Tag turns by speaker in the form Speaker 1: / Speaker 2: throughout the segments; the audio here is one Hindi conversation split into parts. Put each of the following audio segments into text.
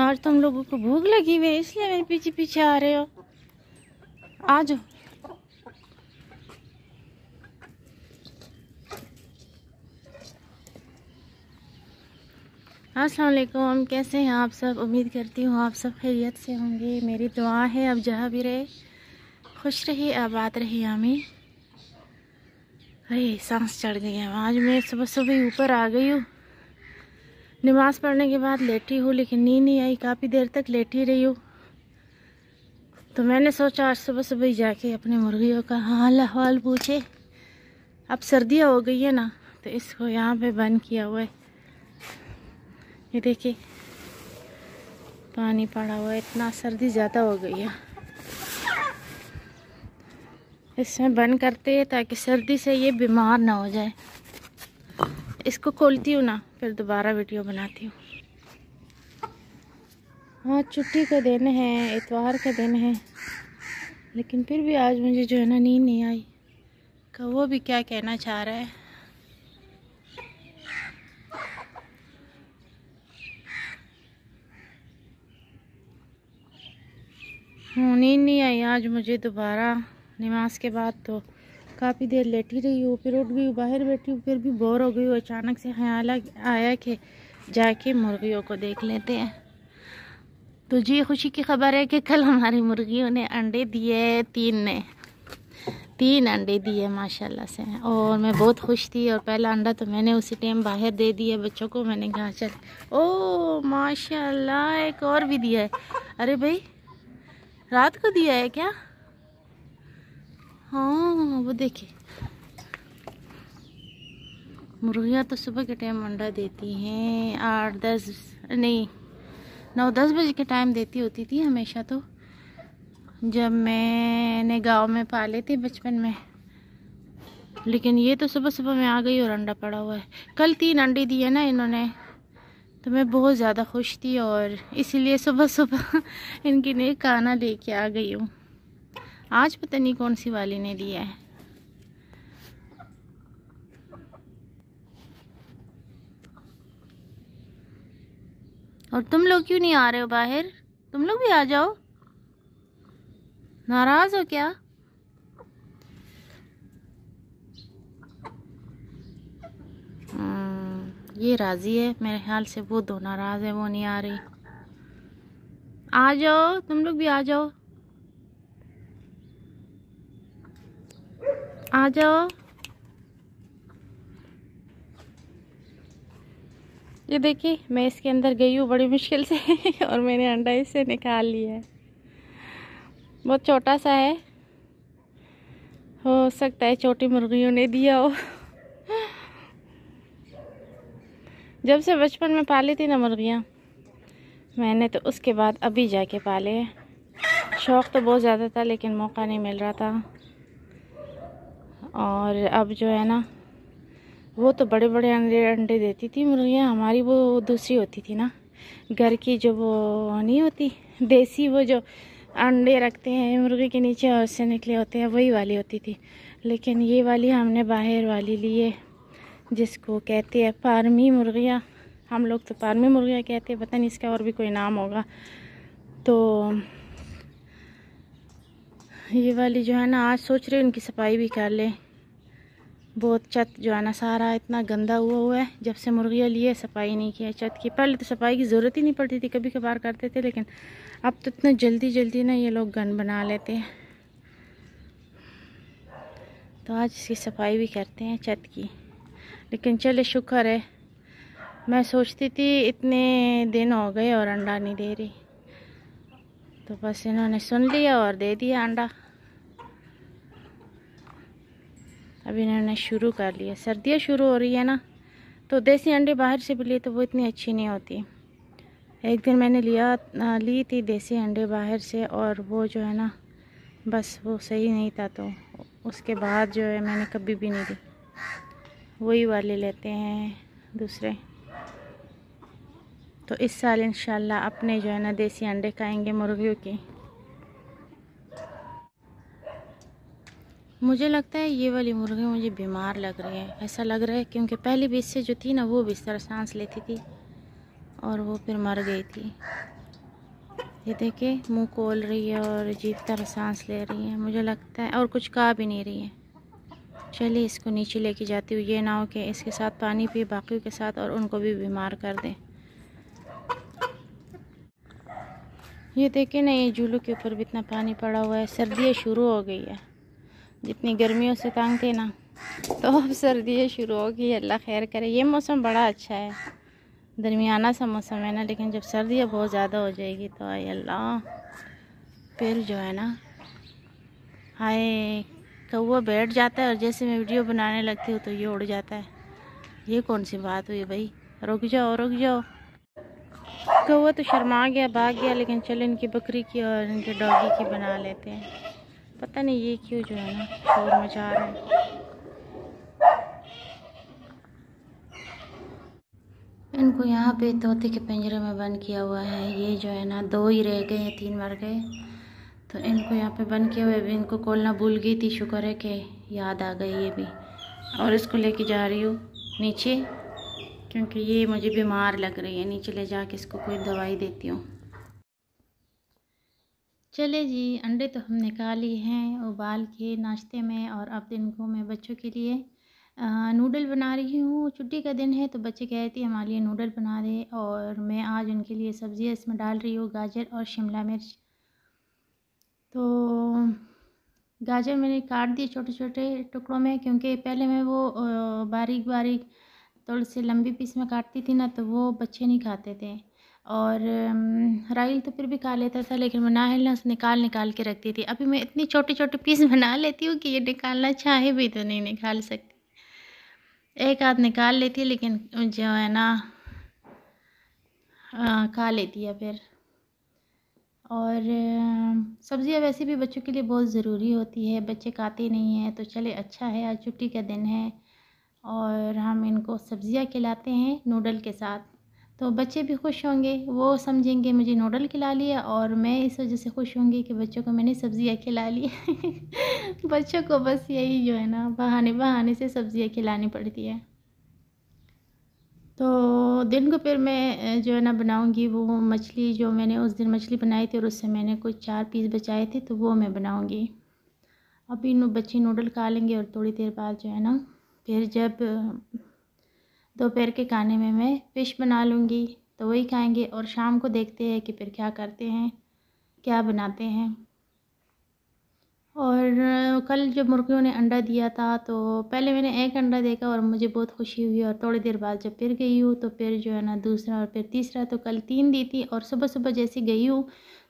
Speaker 1: आज तुम तो लोगों को भूख लगी हुई है इसलिए मेरे पीछे पीछे आ रहे हो आ जाओ असलकुम हम कैसे हैं आप सब उम्मीद करती हूँ आप सब खैरियत से होंगे मेरी दुआ है अब जहाँ भी रहे खुश रहिए आबाद रही हमें अरे सांस चढ़ गई है आज मैं सुबह सुबह ऊपर आ गई हूँ नमाज़ पढ़ने के बाद लेटी हूँ लेकिन नींद नहीं आई काफ़ी देर तक लेटी रही हूँ तो मैंने सोचा आज सुबह सुबह ही जाके अपने मुर्गियों का हाल हवाल पूछे अब सर्दियाँ हो गई है ना तो इसको यहाँ पे बंद किया हुआ है ये देखिए पानी पड़ा हुआ है इतना सर्दी ज़्यादा हो गई है इसमें बंद करते हैं ताकि सर्दी से ये बीमार ना हो जाए इसको खोलती हूँ ना फिर दोबारा वीडियो बनाती हूँ हाँ छुट्टी का दिन है इतवार का दिन है लेकिन फिर भी आज मुझे जो है ना नींद नहीं आई का वो भी क्या कहना चाह रहा है हाँ, नींद नहीं आई आज मुझे दोबारा नमाज के बाद तो काफ़ी देर लेटी रही हूँ फिर उठ गई बाहर बैठी हूँ फिर भी बोर हो गई हूँ अचानक से ख्याल हाँ आया कि जाके मुर्गियों को देख लेते हैं तो जी खुशी की खबर है कि कल हमारी मुर्गियों ने अंडे दिए तीन ने तीन अंडे दिए माशाल्लाह से और मैं बहुत खुश थी और पहला अंडा तो मैंने उसी टाइम बाहर दे दिया बच्चों को मैंने कहा चल ओ माशाल्लाह एक और भी दिया है अरे भाई रात को दिया है क्या हाँ वो देखे मुर्गियाँ तो सुबह के टाइम अंडा देती हैं आठ दस नहीं नौ दस बजे के टाइम देती होती थी हमेशा तो जब मैंने गांव में पाले थे बचपन में लेकिन ये तो सुबह सुबह मैं आ गई और अंडा पड़ा हुआ है कल तीन अंडे दिए ना इन्होंने तो मैं बहुत ज़्यादा खुश थी और इसीलिए सुबह सुबह इनके लिए खाना लेके आ गई हूँ आज पता नहीं कौन सी वाली ने दिया है और तुम लोग क्यों नहीं आ रहे हो बाहर तुम लोग भी आ जाओ नाराज हो क्या हम्म, ये राज़ी है मेरे ख्याल से वो दो नाराज़ है वो नहीं आ रही आ जाओ तुम लोग भी आ जाओ आ जाओ ये देखिए मैं इसके अंदर गई हूँ बड़ी मुश्किल से और मैंने अंडा इससे निकाल लिया है बहुत छोटा सा है हो सकता है छोटी मुर्गियों ने दिया हो जब से बचपन में पाली थी ना मुर्गियाँ मैंने तो उसके बाद अभी जाके पाले शौक़ तो बहुत ज़्यादा था लेकिन मौका नहीं मिल रहा था और अब जो है ना वो तो बड़े बड़े अंडे अंडे देती थी मुर्गियाँ हमारी वो दूसरी होती थी ना घर की जो वो नहीं होती देसी वो जो अंडे रखते हैं मुर्गी के नीचे और से निकले होते हैं वही वाली होती थी लेकिन ये वाली हमने बाहर वाली ली है जिसको कहते हैं फार्मी मुर्गियाँ हम लोग तो फार्मी मुर्गियाँ कहते हैं पता नहीं इसका और भी कोई नाम होगा तो ये वाली जो है ना आज सोच रही उनकी सफाई भी कर लें बहुत छत जो है ना सारा इतना गंदा हुआ हुआ है जब से मुर्गियाँ लिए सफाई नहीं किया छत की पहले तो सफाई की ज़रूरत ही नहीं पड़ती थी कभी कभार करते थे लेकिन अब तो इतना जल्दी जल्दी ना ये लोग गन बना लेते हैं तो आज इसकी सफाई भी करते हैं छत की लेकिन चले शुक्र है मैं सोचती थी इतने दिन हो गए और अंडा नहीं दे रही तो बस इन्होंने सुन लिया और दे दिया अंडा अब इन्होंने शुरू कर लिया सर्दियाँ शुरू हो रही है ना तो देसी अंडे बाहर से भी लिए तो वो इतनी अच्छी नहीं होती एक दिन मैंने लिया ली थी देसी अंडे बाहर से और वो जो है ना बस वो सही नहीं था तो उसके बाद जो है मैंने कभी भी नहीं ली वही वाले लेते हैं दूसरे तो इस साल इंशाल्लाह अपने जो है ना देसी अंडे खाएंगे मुर्गियों की मुझे लगता है ये वाली मुर्गी मुझे बीमार लग रही है ऐसा लग रहा है क्योंकि पहली बीच से जो थी ना वो बिस्तर सांस लेती थी और वो फिर मर गई थी ये देखे मुंह खोल रही है और अजीब तरह सांस ले रही है मुझे लगता है और कुछ खा भी नहीं रही है चलिए इसको नीचे लेके जाती हूँ ये ना हो कि इसके साथ पानी पिए बाकी के साथ और उनको भी बीमार कर दें ये देखें ना ये जूलू के ऊपर भी इतना पानी पड़ा हुआ है सर्दियाँ शुरू हो गई है जितनी गर्मियों से तंग थे ना तो अब सर्दियाँ शुरू होगी अल्लाह खैर करे ये मौसम बड़ा अच्छा है दरमियाना सा मौसम है ना लेकिन जब सर्दियाँ बहुत ज़्यादा हो जाएगी तो आए अल्लाह फिर जो है ना आए कौवा बैठ जाता है और जैसे मैं वीडियो बनाने लगती हूँ तो ये उड़ जाता है ये कौन सी बात हुई भाई रुक जाओ रुक जाओ कौ तो शर्मा गया भाग गया लेकिन चलो इनकी बकरी की और इनके डॉगी की बना लेते हैं पता नहीं ये क्यों जो है ना शोर मचा रहा है इनको यहाँ पे तोते के पिंजरे में बंद किया हुआ है ये जो है ना दो ही रह गए हैं तीन मर गए तो इनको यहाँ पे बंद किए हुआ है इनको खोलना भूल गई थी शुक्र है कि याद आ गई ये भी और इसको लेके जा रही हूँ नीचे क्योंकि ये मुझे बीमार लग रही है नीचे ले जाके इसको कोई दवाई देती हूँ चले जी अंडे तो हम निकाल ही हैं उबाल के नाश्ते में और अब दिन को मैं बच्चों के लिए नूडल बना रही हूँ छुट्टी का दिन है तो बच्चे कह रहे थे हमारे लिए नूडल बना दे और मैं आज उनके लिए सब्ज़ियाँ इसमें डाल रही हूँ गाजर और शिमला मिर्च तो गाजर मैंने काट दिए छोटे छोटे टुकड़ों में क्योंकि पहले मैं वो बारीक बारीक थोड़े से लंबी पीस में काटती थी ना तो वो बच्चे नहीं खाते थे और राइल तो फिर भी खा लेता था लेकिन मैं ना निकाल निकाल के रखती थी अभी मैं इतनी छोटे छोटे पीस बना लेती हूँ कि ये निकालना चाहे भी तो नहीं निकाल सकती एक हाथ निकाल लेती है लेकिन जो है ना खा लेती है फिर और सब्ज़ियाँ वैसे भी बच्चों के लिए बहुत ज़रूरी होती है बच्चे खाते नहीं हैं तो चले अच्छा है आज छुट्टी का दिन है और हम इनको सब्ज़ियाँ खिलाते हैं नूडल के साथ तो बच्चे भी खुश होंगे वो समझेंगे मुझे नूडल खिला लिया और मैं इस वजह से खुश होंगी कि बच्चों को मैंने सब्ज़ियाँ खिला ली बच्चों को बस यही जो है ना बहाने बहाने से सब्ज़ियाँ खिलानी पड़ती है तो दिन को फिर मैं जो है ना बनाऊंगी वो मछली जो मैंने उस दिन मछली बनाई थी और उससे मैंने कुछ चार पीस बचाए थे तो वो मैं बनाऊँगी अभी बच्चे नूडल खा लेंगे और थोड़ी देर बाद जो है ना फिर जब दोपहर के खाने में मैं फ़िश बना लूँगी तो वही खाएंगे और शाम को देखते हैं कि फिर क्या करते हैं क्या बनाते हैं और कल जब मुर्गियों ने अंडा दिया था तो पहले मैंने एक अंडा देखा और मुझे बहुत खुशी हुई और थोड़ी देर बाद जब फिर गई हूँ तो फिर जो है ना दूसरा और फिर तीसरा तो कल तीन दी थी और सुबह सुबह जैसे गई हूँ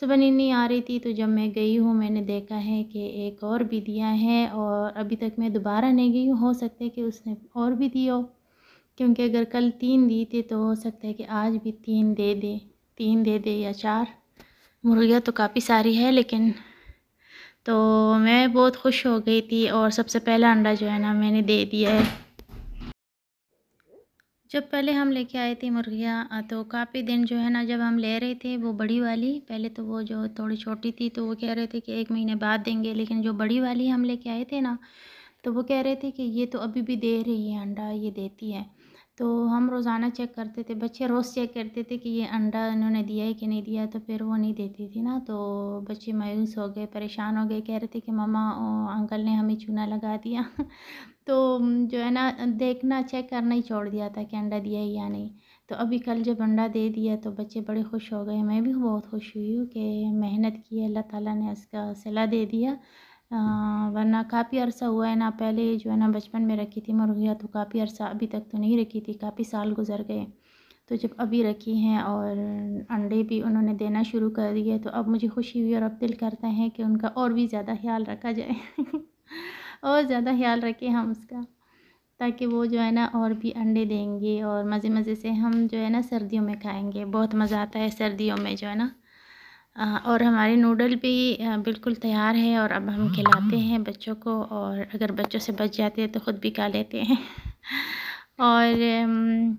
Speaker 1: सुबह नींद आ रही थी तो जब मैं गई हूँ मैंने देखा है कि एक और भी दिया है और अभी तक मैं दोबारा नहीं गई हूँ हो सकता है कि उसने और भी दिया हो क्योंकि अगर कल तीन दी थी तो हो सकता है कि आज भी तीन दे दे तीन दे दे या चार मुर्गियाँ तो काफ़ी सारी है लेकिन तो मैं बहुत खुश हो गई थी और सबसे पहला अंडा जो है ना मैंने दे दिया है जब पहले हम लेके आए थे मुर्गियाँ तो काफ़ी दिन जो है ना जब हम ले रहे थे वो बड़ी वाली पहले तो वो जो थोड़ी छोटी थी तो वो कह रहे थे कि एक महीने बाद देंगे लेकिन जो बड़ी वाली हम लेके आए थे ना तो वो कह रहे थे कि ये तो अभी भी दे रही है अंडा ये देती है तो हम रोज़ाना चेक करते थे बच्चे रोज़ चेक करते थे कि ये अंडा इन्होंने दिया है कि नहीं दिया तो फिर वो नहीं देती थी ना तो बच्चे मायूस हो गए परेशान हो गए कह रहे थे कि मामा अंकल ने हमें चूना लगा दिया तो जो है ना देखना चेक करना ही छोड़ दिया था कि अंडा दिया है या नहीं तो अभी कल जब अंडा दे दिया तो बच्चे बड़े खुश हो गए मैं भी बहुत खुश हुई हूँ कि मेहनत की अल्लाह ताला ने इसका सिला दे दिया वरना काफ़ी अरसा हुआ है ना पहले जो है ना बचपन में रखी थी मुर्गियाँ तो काफ़ी अरसा अभी तक तो नहीं रखी थी काफ़ी साल गुजर गए तो जब अभी रखी हैं और अंडे भी उन्होंने देना शुरू कर दिए तो अब मुझे खुशी हुई और अब दिल करता है कि उनका और भी ज़्यादा ख्याल रखा जाए और ज़्यादा ख्याल रखें हम उसका ताकि वो जो है ना और भी अंडे देंगे और मज़े मज़े से हम जो है ना सर्दियों में खाएंगे बहुत मज़ा आता है सर्दियों में जो है ना और हमारे नूडल भी बिल्कुल तैयार है और अब हम खिलाते हैं बच्चों को और अगर बच्चों से बच जाते हैं तो ख़ुद भी खा लेते हैं और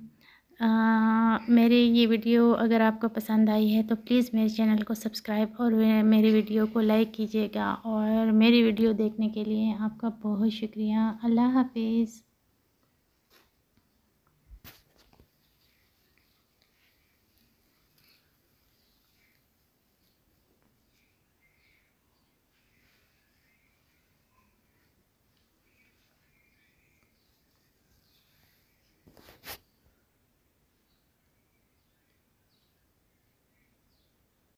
Speaker 1: आ, मेरी ये वीडियो अगर आपको पसंद आई है तो प्लीज़ मेरे चैनल को सब्सक्राइब और मेरी वीडियो को लाइक कीजिएगा और मेरी वीडियो देखने के लिए आपका बहुत शुक्रिया अल्लाह हाफिज़